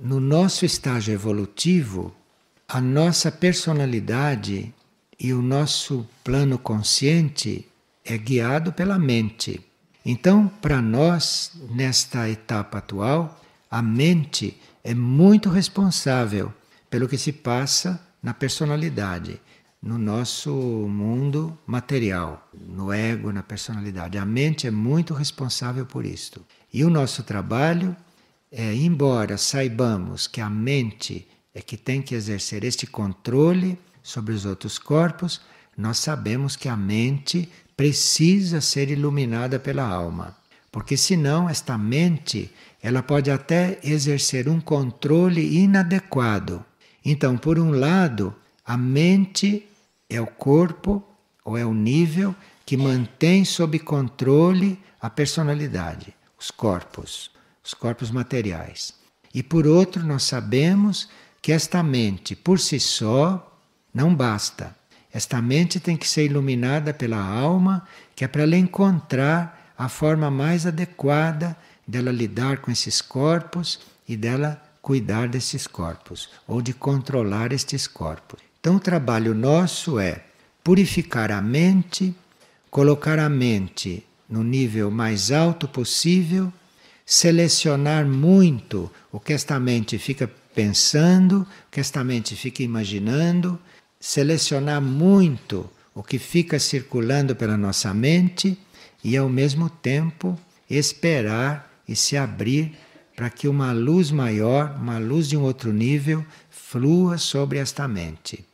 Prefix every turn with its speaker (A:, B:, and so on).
A: no nosso
B: estágio evolutivo, a nossa personalidade e o nosso plano consciente é guiado pela mente. Então, para nós, nesta etapa atual, a mente é muito responsável pelo que se passa na personalidade, no nosso mundo material, no ego, na personalidade. A mente é muito responsável por isto. E o nosso trabalho é, embora saibamos que a mente é que tem que exercer este controle sobre os outros corpos, nós sabemos que a mente precisa ser iluminada pela alma, porque senão esta mente ela pode até exercer um controle inadequado. Então, por um lado, a mente é o corpo ou é o nível que mantém sob controle a personalidade, os corpos os corpos materiais. E por outro, nós sabemos que esta mente por si só não basta. Esta mente tem que ser iluminada pela alma, que é para ela encontrar a forma mais adequada dela lidar com esses corpos e dela cuidar desses corpos ou de controlar estes corpos. Então, o trabalho nosso é purificar a mente, colocar a mente no nível mais alto possível selecionar muito o que esta mente fica pensando, o que esta mente fica imaginando, selecionar muito o que fica circulando pela nossa mente e, ao mesmo tempo, esperar e se abrir para que uma luz maior, uma luz de um outro nível, flua sobre esta mente.